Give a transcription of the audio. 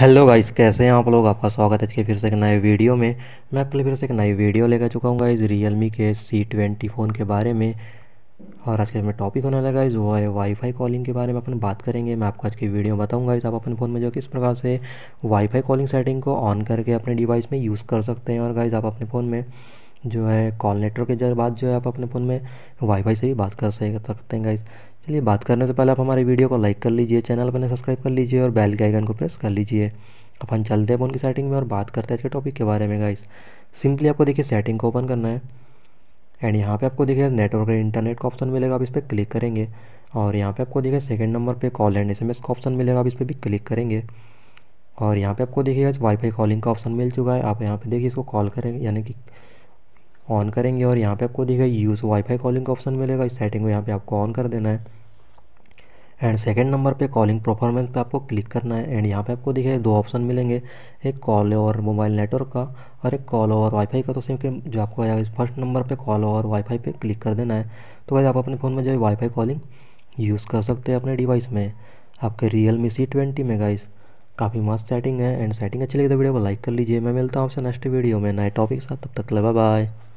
hello guys कैसे हैं आप लोग आपका स्वागत है इसके फिर से एक नए वीडियो में मैं आपके लिए फिर से एक नई वीडियो लेकर चुका हूँ गाइस मी के सी ट्वेंटी फ़ोन के बारे में और आज के इसमें टॉपिक होने लगा इस वो है वाईफाई कॉलिंग के बारे में अपन बात करेंगे मैं आपको आज की वीडियो में बताऊँगा इस आप अपने फ़ोन में जो किस प्रकार से वाईफाई कॉलिंग सेटिंग को ऑन करके अपने डिवाइस में यूज़ कर सकते हैं और गाइज़ आप अपने फ़ोन में जो है कॉल नेटवर्क के बात जो है आप अपने फ़ोन में वाईफाई से भी बात कर सकते हैं गाइस चलिए बात करने से पहले आप हमारे वीडियो को लाइक कर लीजिए चैनल पर सब्सक्राइब कर लीजिए और बेल के आइकन को प्रेस कर लीजिए अपन चलते हैं फोन की सेटिंग में और बात करते हैं इसके टॉपिक के बारे में गाइस सिंपली आपको देखिए सेटिंग को ओपन करना है एंड यहाँ पर आपको देखिए नेटवर्क और इंटरनेट का ऑप्शन मिलेगा आप इस पर क्लिक करेंगे और यहाँ पर आपको देखिए सेकेंड नंबर पर कॉल एंड एस का ऑप्शन मिलेगा आप इस पर भी क्लिक करेंगे और यहाँ पे आपको देखिए वाईफाई कॉलिंग का ऑप्शन मिल चुका है आप यहाँ पे देखिए इसको कॉल करेंगे यानी कि ऑन करेंगे और यहाँ पे आपको दिखेगा यूज़ वाईफाई कॉलिंग का ऑप्शन मिलेगा इस सेटिंग को यहाँ पे आपको ऑन कर देना है एंड सेकंड नंबर पे कॉलिंग परफॉर्मेंस पे आपको क्लिक करना है एंड यहाँ पे आपको दिखेगा दो ऑप्शन मिलेंगे एक कॉल और मोबाइल नेटवर्क का और एक कॉल और वाईफाई का तो सेम के जो आपको आया इस फर्स्ट नंबर पर कॉल और वाईफाई पर क्लिक कर देना है तो कैसे आप अपने फ़ोन में जो है वाईफाई कॉलिंग यूज़ कर सकते हैं अपने डिवाइस में आपके रियल मी सी ट्वेंटी में गाइस काफ़ी मस्त सेटिंग है एंड सेटिंग अच्छी लगी तो वीडियो को लाइक कर लीजिए मैं मिलता हूँ आपसे नेक्स्ट वीडियो में नए टॉपिक के साथ तब तक ले बाय